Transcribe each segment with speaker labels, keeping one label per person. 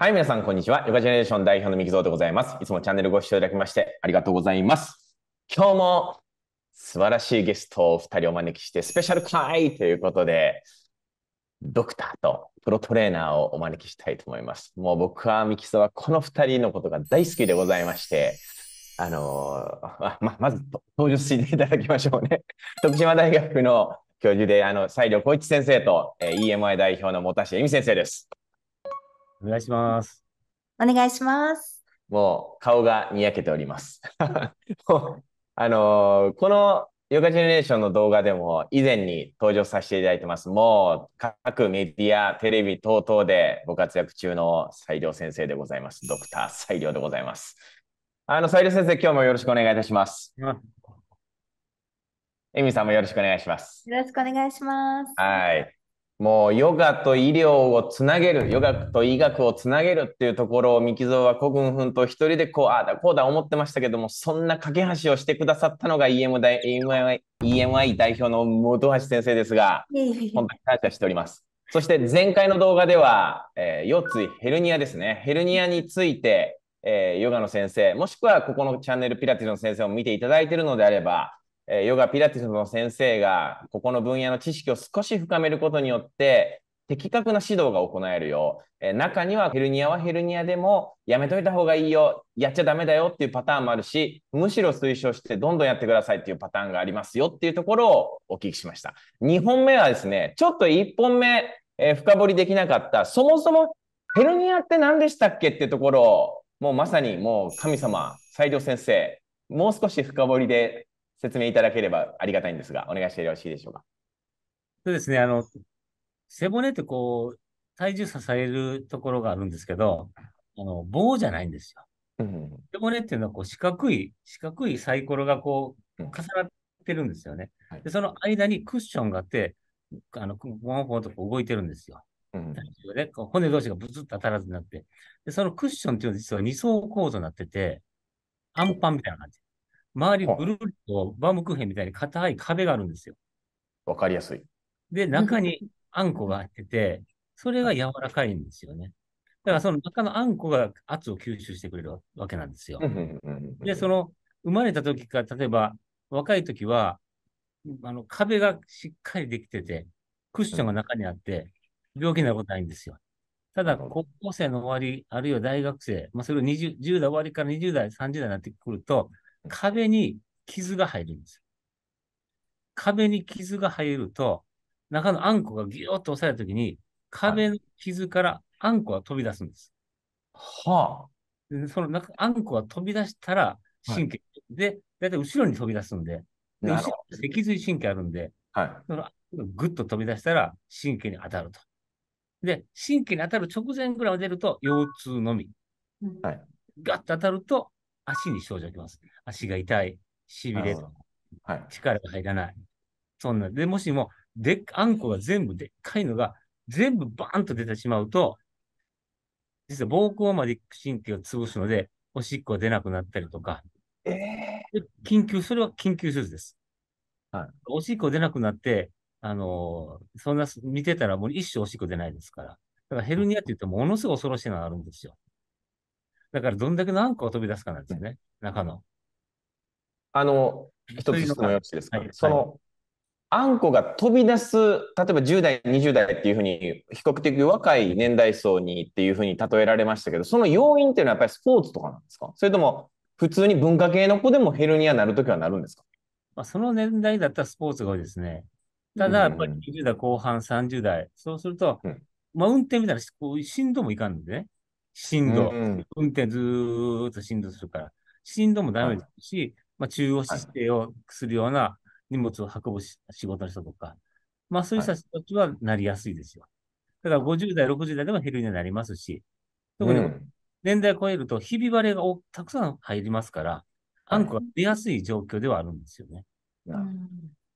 Speaker 1: はい、皆さん、こんにちは。ヨガジェネレーション代表のミキゾウでございます。いつもチャンネルご視聴いただきましてありがとうございます。今日も素晴らしいゲストを2人お招きして、スペシャル会ということで、ドクターとプロトレーナーをお招きしたいと思います。もう僕はミキゾはこの2人のことが大好きでございまして、あのー、ま、まず登場していただきましょうね。徳島大学の教授で、あの、西良光一先生と、えー、EMI 代表の本橋恵美先生です。お願いします。
Speaker 2: お願いします。
Speaker 1: もう顔がにやけております。あのー、このヨガジェネレーションの動画でも以前に登場させていただいてます。もう各メディア、テレビ等々でご活躍中の西良先生でございます。ドクター西良でございます。あの、西良先生、今日もよろしくお願いいたします。エミさんもよろしくお願いします。
Speaker 2: よろしくお願いします。
Speaker 1: はい。もうヨガと医療をつなげる、ヨガと医学をつなげるっていうところを、三木蔵は古軍奮と一人でこう、ああだこうだ思ってましたけども、そんな架け橋をしてくださったのが EM 代 EMI, EMI 代表の本橋先生ですが、本当に感謝しております。そして前回の動画では、えー、腰椎ヘルニアですね。ヘルニアについて、えー、ヨガの先生、もしくはここのチャンネルピラティスの先生を見ていただいているのであれば、えヨガピラティスの先生がここの分野の知識を少し深めることによって的確な指導が行えるよ、え中にはヘルニアはヘルニアでもやめといた方がいいよやっちゃダメだよっていうパターンもあるしむしろ推奨してどんどんやってくださいっていうパターンがありますよっていうところをお聞きしました2本目はですねちょっと1本目、え深掘りできなかったそもそもヘルニアって何でしたっけってところをもうまさにもう神様、西条先生、もう少し深掘りで説明いただければありがたいんですが、お願いしてよろしいでしょうか。
Speaker 3: そうですね、あの、背骨ってこう、体重支えるところがあるんですけど、あの棒じゃないんですよ。背骨っていうのはこう四角い、四角いサイコロがこう、重なってるんですよね。で、その間にクッションがあって、あの、ボンボンとこう動いてるんですよ。うん、こう骨同士がブツッと当たらずになって。で、そのクッションっていうのは実は2層構造になってて、アンパンみたいな感じ。周りぐるりとバームクーヘンみたいに硬い壁があるんですよ。わかりやすい。で、中にあんこが入ってて、それが柔らかいんですよね。だからその中のあんこが圧を吸収してくれるわけなんですよ。で、その生まれた時から、例えば若い時は、あの壁がしっかりできてて、クッションが中にあって、病気になることないんですよ。ただ、高校生の終わり、あるいは大学生、まあ、それを20 10代終わりから20代、30代になってくると、壁に傷が入るんですよ。壁に傷が入ると、中のあんこがぎゅーっと押さえたときに、壁の傷からあんこが飛び出すんです。はあ。でその中、あんこが飛び出したら、神経、はい、で、だいたい後ろに飛び出すんで、で後ろに脊髄神経あるんで、はい、そのぐっと飛び出したら神経に当たると。で、神経に当たる直前ぐらいは出ると腰痛のみ。はい、ガッと当たると足に症状きます。足が痛い、しびれと、はい、力が入らない。そんな。で、もしも、であんこが全部でっかいのが、全部バーンと出てしまうと、実は膀胱まで神経を潰すので、おしっこが出なくなったりとか。えー、緊急、それは緊急手術です。はい、おしっこ出なくなって、あのー、そんな、見てたらもう一生おしっこ出ないですから。だからヘルニアって言ってものすごい恐ろしいのがあるんですよ。だからどんだけ何個飛び出すかなんですよね、中の。
Speaker 1: あの、一つ質問よろしいですか。はい、その、はい、あんこが飛び出す、例えば10代、20代っていうふうに、比較的若い年代層にっていうふうに例えられましたけど、その要因っていうのはやっぱりスポーツとかなんですかそれとも、普通に文化系の子でもヘルニアになるときはなるんですか、まあ、その年代だったらスポーツが多いですね。
Speaker 3: ただ、やっぱり20代後半、30代、そうすると、うん、まあ、運転みたいな、こう、振動もいかんでね。振動、うん、運転ずーっと振動するから、振動もダメですし、まあ、中央姿勢をするような荷物を運ぶ仕事の人とか、まあ、そういう人たちはなりやすいですよ。だから50代、60代でもヘルニアになりますし、特に年代を超えるとひび割れがたくさん入りますから、あんこが出やすい状況ではあるんですよね。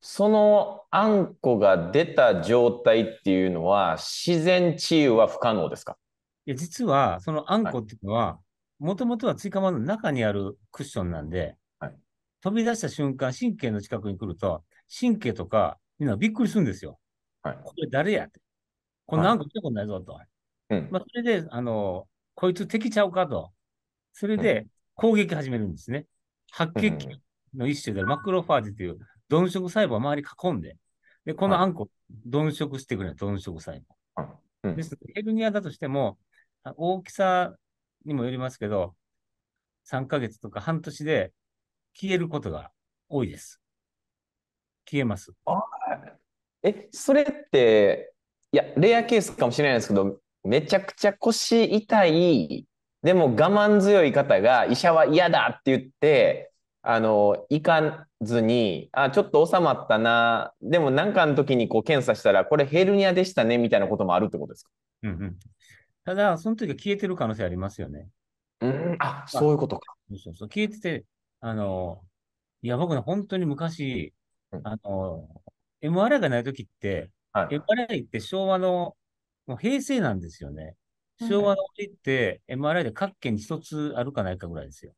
Speaker 1: そのあんこが出た状態っていうのは、自然治癒は不可能ですかいや、実は、そのあんこっていうのは、もともとは追加窓の中にあるクッションなんで、はい、
Speaker 3: 飛び出した瞬間、神経の近くに来ると、神経とか、みんなびっくりするんですよ。はい、これ誰やって。こんなあんこ見たことないぞと。はいまあ、それで、あの、こいつ敵ちゃうかと。それで、攻撃始めるんですね。白血球の一種で、マクロファージという、鈍色細胞を周り囲んで、で、このあんこ、鈍色してくれ鈍色細胞。ですヘルニアだとしても、大きさにもよりますけど、3ヶ月とか半年で消える
Speaker 1: ことが多いです。消えます。あえ、それって、いや、レアケースかもしれないですけど、めちゃくちゃ腰痛い、でも我慢強い方が医者は嫌だって言って、あの、行かずに、あ、ちょっと収まったな、でもなんかの時にこう検査したら、これヘルニアでしたねみたいなこともあるってことですかうんうん。
Speaker 3: ただ、その時は消えてる可能性ありますよね。うん、あ、そういうことか。そうそうそう。消えてて、あの、いや、僕ね、本当に昔、うん、あの、MRI がない時って、はい、MRI って昭和の、もう平成なんですよね。昭和の時って、うん、MRI で各県に一つあるかないかぐらいですよ。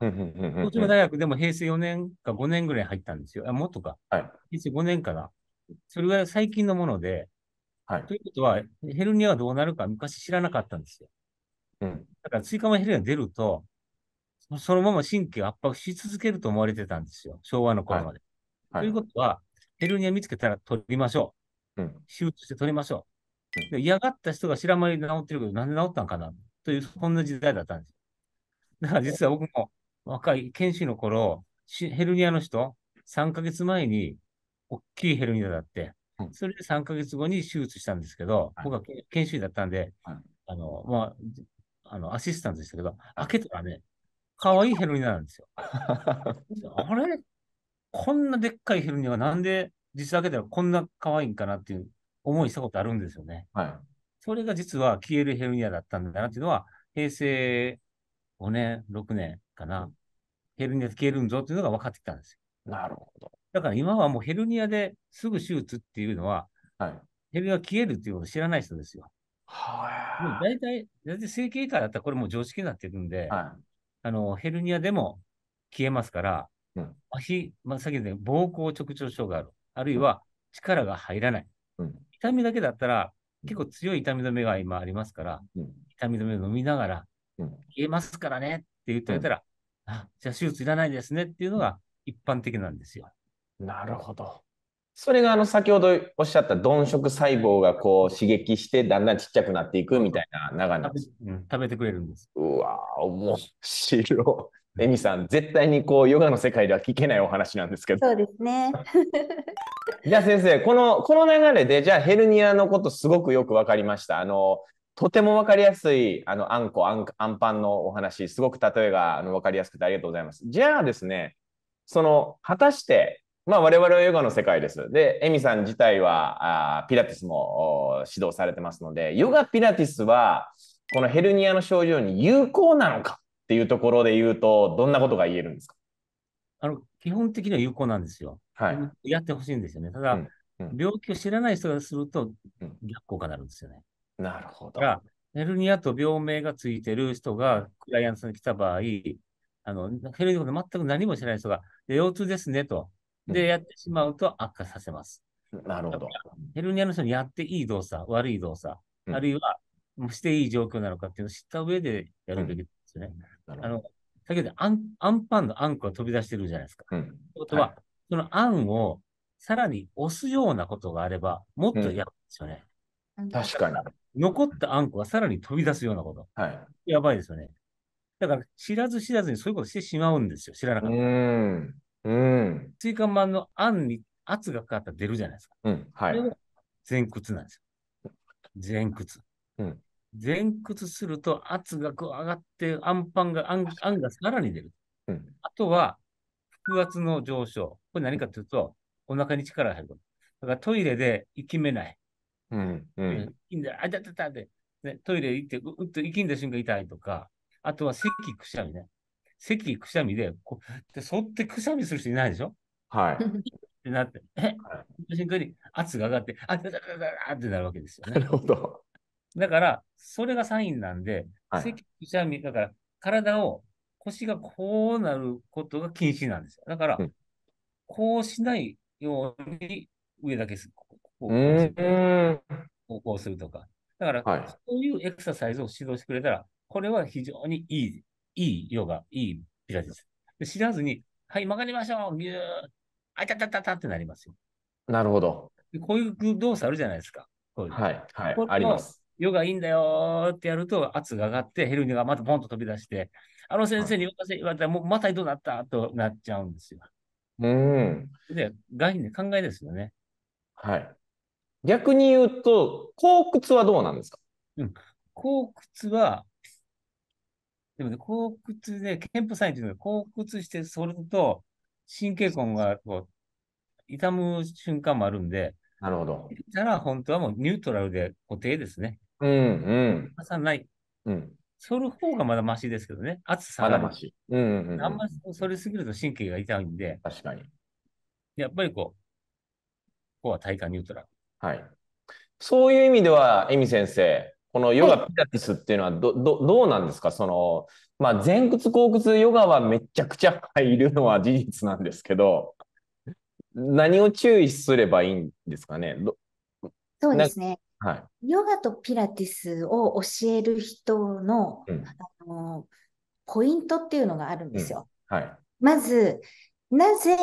Speaker 3: うんうんうん。東京大学でも平成4年か5年ぐらい入ったんですよ。あ、もっとか。はい。平成5年かな。それぐらい最近のもので、はい。ということは、ヘルニアはどうなるか昔知らなかったんですよ。うん。だから追加のヘルニア出ると、そのまま神経を圧迫し続けると思われてたんですよ。昭和の頃まで。はいはい、ということは、ヘルニア見つけたら取りましょう。うん、手術して取りましょう。で嫌がった人が知らないで治ってるけど、なんで治ったんかなという、そんな時代だったんです。だから実は僕も若い研修の頃、ヘルニアの人、3ヶ月前に大きいヘルニアだって、それで3か月後に手術したんですけど、僕は研修医だったんで、あの、まあ、あの、アシスタントでしたけど、開けたらね、可愛いヘルニアなんですよ。あれこんなでっかいヘルニアがなんで実開けたらこんな可愛いんかなっていう思いしたことあるんですよね。はい。それが実は消えるヘルニアだったんだなっていうのは、平成5年、6年かな。ヘルニア消えるんぞっていうのが分かってきたんですよ。なるほど。だから今はもうヘルニアですぐ手術っていうのは、はい、ヘルニア消えるっていうのを知らない人ですよ。はい、もい、大体、大体整形外科だったらこれもう常識になってるんで、はい、あのヘルニアでも消えますから、うん、足、まあ、先ほど膀胱直腸症がある、あるいは力が入らない。うん、痛みだけだったら、結構強い痛み止めが今ありますから、うん、痛み止めを飲みながら、消えますからねって言ってあげたら、あじゃあ手術いらないですねっていうのが一般的なんですよ。なるほど。
Speaker 1: それがあの先ほどおっしゃった鈍色細胞がこう刺激してだんだんちっちゃくなっていくみたいな長野です。うん、食べてくれるんです。うわー、面白い。エミさん、絶対にこうヨガの世界では聞けないお話なんですけど。そ
Speaker 2: うですね。
Speaker 1: じゃあ先生、このこの流れで、じゃあヘルニアのことすごくよくわかりました。あのとてもわかりやすいあのあんこあんあんパンのお話、すごく例えがあの分かりやすくてありがとうございます。じゃあですね、その果たしてまあ、我々はヨガの世界です。で、エミさん自体はあピラティスも指導されてますので、ヨガピラティスはこのヘルニアの症状に有効なのかっていうところで言うと、どんなことが言えるんですかあ
Speaker 3: の基本的には有効なんですよ。はい、やってほしいんですよね。ただ、うんうん、病気を知らない人がすると逆効果になるんですよね。うん、なるほど。ヘルニアと病名がついてる人がクライアントに来た場合、あのヘルニアで全く何も知らない人が、腰痛ですねと、でやってしまうと悪化させます。なるほど。ヘルニアの人にやっていい動作、悪い動作、うん、あるいはしていい状況なのかっていうのを知った上でやるべきですね。うん、あの先ほどあんあんパンのあんこが飛び出してるじゃないですか。うん、ということは、はい、そのあんをさらに押すようなことがあれば、もっとやるんですよね。うん、確かに。残ったあんこがさらに飛び出すようなこと。はい、やばいですよね。だから知らず知らずにそういうことしてしまうんですよ。知らなかった。うんうん。椎間板の案に圧がかかったら出るじゃないですか。うん。はい。前屈なんですよ。前屈。うん。前屈すると圧が上がって、アンパンが、アンがさらに出る。うん、あとは、腹圧の上昇。これ何かというと、お腹に力が入る。だからトイレで生きめない。うん。うん。いんだ、あって、ね、トイレ行って、うっと生きんだ瞬間痛いとか、あとは咳くしゃみね。咳、くしゃみで、こう、で、そってくしゃみする人いないでしょはい。ってなって、え、はい、瞬間に圧が上がって、あ、だだだだってなるわけですよね。なるほど。だから、それがサインなんで、はい、咳、くしゃみ、だから、体を、腰がこうなることが禁止なんですよ。だから、こうしないように、上だけす、こう、こうこうするとか。だから、そういうエクササイズを指導してくれたら、これは非常にいいいいヨガ、いいピラティス。で知らずに、はい、曲がりましょう、ぎゅー、あたたたたってなりますよ。
Speaker 1: なるほど。
Speaker 3: こういう動作あるじゃないですか。ういうはい、はい、あります。ヨガいいんだよってやると圧が上がって、ヘルニアがまたポンと飛び出して、あの先生に言わせ言われたら、もうまたどうなったとなっちゃうんですよ。
Speaker 1: うん。
Speaker 3: で、概念、考えですよね。
Speaker 1: はい。逆に言うと、後屈はどうなんですか、うん、後屈は、
Speaker 3: でもね、後屈で、憲法サインというのは、後屈して反ると、神経根がこう、痛む瞬間もあるんで、なるほど。たら、本当はもうニュートラルで固定ですね。うんうん。出さない。うん。反る方がまだましですけどね。暑さが。まだまし。うん、うんうん、うん、あんまり反りすぎると神経が痛いん
Speaker 1: で。確かに。やっぱりこう、ここ
Speaker 3: は体幹ニュートラル。
Speaker 1: はい。そういう意味では、エミ先生、このヨガ、ピラティスっていうのはどどどうなんですかその、まあ、前屈後屈ヨガはめちゃくちゃ入るのは事実なんですけど何を注意すればいいんですかねそうですね、
Speaker 2: はい、ヨガとピラティスを教える人のうん、あのポイントっていうのがあるんですよ。うん、はい、まずなぜ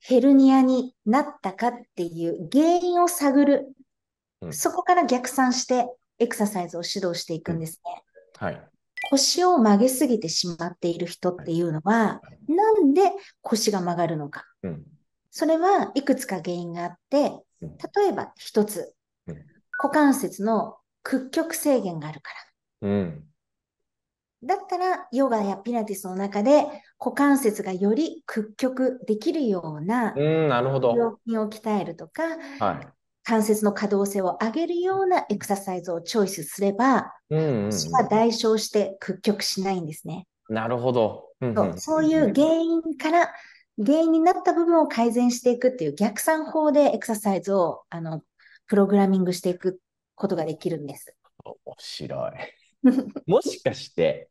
Speaker 2: ヘルニアになったかっていう原因を探る、うん、そこから逆算してエクササイズを指導していくんですね。うん、はい。腰を曲げすぎてしまっている人っていうのは、なんで腰が曲がるのか。うん、それはいくつか原因があって、例えば一つ、うん、股関節の屈曲制限があるから。うん、だったら、ヨガやピラティスの中で股関節がより屈曲できるような、うん、なるほど。腰筋を鍛えるとか、はい、関節の可動性を上げるようなエクササイズをチョイスすれば、うん腰は代償して屈曲しないんですね。
Speaker 1: なるほど。うんうん、そ
Speaker 2: ういう原因から、原因になった部分を改善していくっていう逆算法でエクササイズをあのプログラミングしていくことができるんです。面白い。
Speaker 1: もしかして、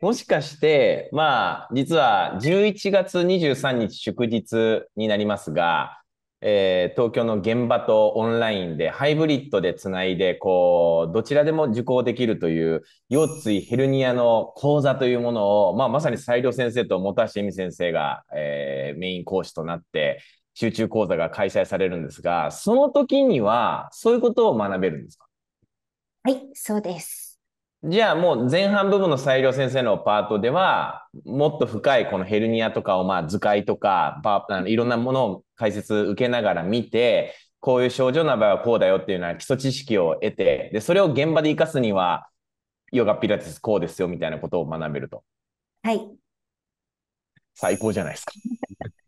Speaker 1: もしかして、まあ、実は11月23日祝日になりますが、えー、東京の現場とオンラインでハイブリッドでつないでこうどちらでも受講できるという腰椎ヘルニアの講座というものを、まあ、まさに西藤先生と本橋恵美先生が、えー、メイン講師となって集中講座が開催されるんですがその時にはそういうことを学べるんですか
Speaker 2: はいそうです
Speaker 1: じゃあもう前半部分の裁良先生のパートでは、もっと深いこのヘルニアとかをまあ図解とか、あのいろんなものを解説受けながら見て、こういう症状の場合はこうだよっていうのは基礎知識を得て、で、それを現場で生かすには、ヨガピラティスこうですよみたいなことを学べると。はい。最高じゃないですか。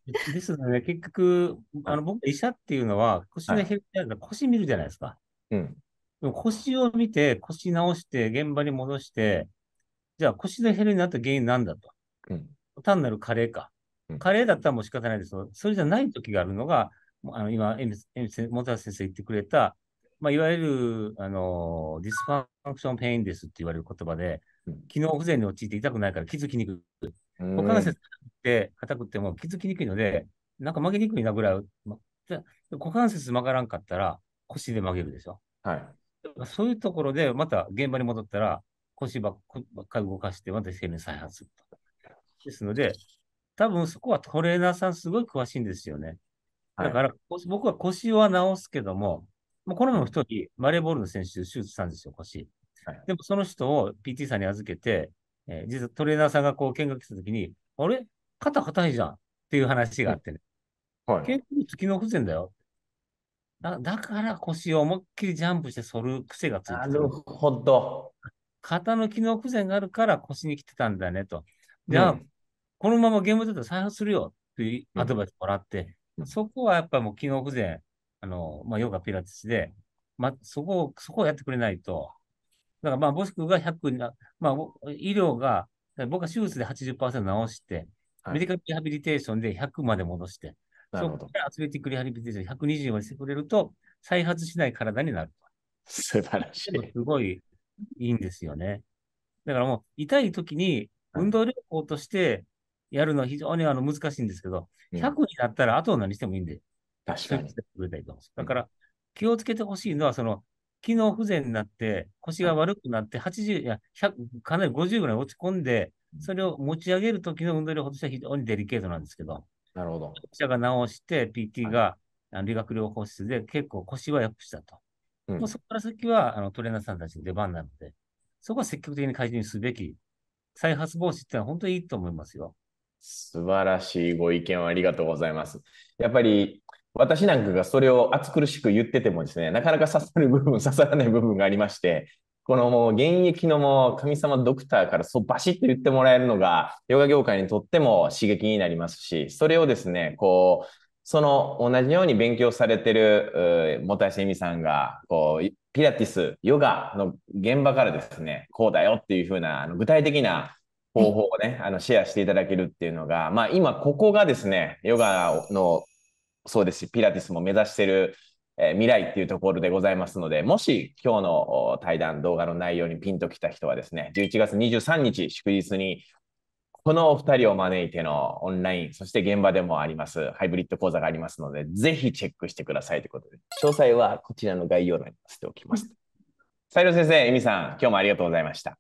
Speaker 3: ですよね、結局、あの僕、医者っていうのは、腰のヘルニアだから腰見るじゃないですか。はい、うん。腰を見て、腰直して、現場に戻して、じゃあ腰のヘルになった原因なんだと。うん、単なる加齢か。加齢だったらもう仕方ないですよ。それじゃない時があるのが、あの今、エミエミ本先生言ってくれた、まあ、いわゆる、あのディスファンクションペインですって言われる言葉で、機能不全に陥って痛くないから気づきにくい。うん、股関節って硬くても気づきにくいので、なんか曲げにくいなぐらい、ま、股関節曲がらんかったら腰で曲げるでしょ。はい。そういうところで、また現場に戻ったら、腰ばっかり動かして、また生命再発ですので、多分そこはトレーナーさんすごい詳しいんですよね。だから、はい、僕は腰は治すけども、この前一人、マレーボールの選手、手術したんですよ、腰。はい、でもその人を PT さんに預けて、えー、実はトレーナーさんがこう見学したときに、あれ肩硬いじゃんっていう話があってね。はい。結構月の不全だよだだから腰を思いっきりジャンプして反る癖がついてなるほど。肩の機能不全があるから腰に来てたんだねと。じゃあ、うん、このままゲーム再発するよっていうアドバイスもらって、うん、そこはやっぱもう機能不全、あの、まあ、ヨガピラティスで、まあ、そこを、そこをやってくれないと。だからまあ、もしくは100な、まあ、医療が、僕は手術で80%治して、メディカルリハビリテーションで100まで戻して、そこアスレティックリハビリテーション120までしてくれると、再発しない体になる。素晴らしい。すごいいいんですよね。だからもう、痛い時に運動療法としてやるのは非常にあの難しいんですけど、うん、100になったらあと何してもいいんで。確かに。だから、気をつけてほしいのは、その、機能不全になって、腰が悪くなって、80、いや、100、かなり50ぐらい落ち込んで、それを持ち上げる時の運動療法としては非常にデリケートなんですけど、なるほど。者が治して、PT が、はい、理学療法室で結構腰は良くしたと。うん、もうそこから先はあのトレーナーさんたちの出番なので、そこは積極的に改善すべき、再発防止ってのは本当にいいと思いますよ。
Speaker 1: 素晴らしいご意見をありがとうございます。やっぱり私なんかがそれを暑苦しく言っててもですね、なかなか刺さる部分、刺さらない部分がありまして、このもう現役のもう神様ドクターからそうバシッと言ってもらえるのが、ヨガ業界にとっても刺激になりますし、それをですね、こう、その同じように勉強されてる、もたしえみさんが、こう、ピラティス、ヨガの現場からですね、こうだよっていうふうな、具体的な方法をね、あのシェアしていただけるっていうのが、まあ今ここがですね、ヨガの、そうですし、ピラティスも目指してるえー、未来っていうところでございますので、もし今日の対談動画の内容にピンときた人はですね、11月23日祝日にこのお二人を招いてのオンライン、そして現場でもあります、ハイブリッド講座がありますので、ぜひチェックしてくださいということで、詳細はこちらの概要欄に載せておきます。斉藤先生、恵美さん、今日もありがとうございました。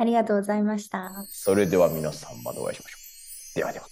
Speaker 2: ありがとうございました。
Speaker 1: それでは皆さんまたお会いしましょう。ではでは。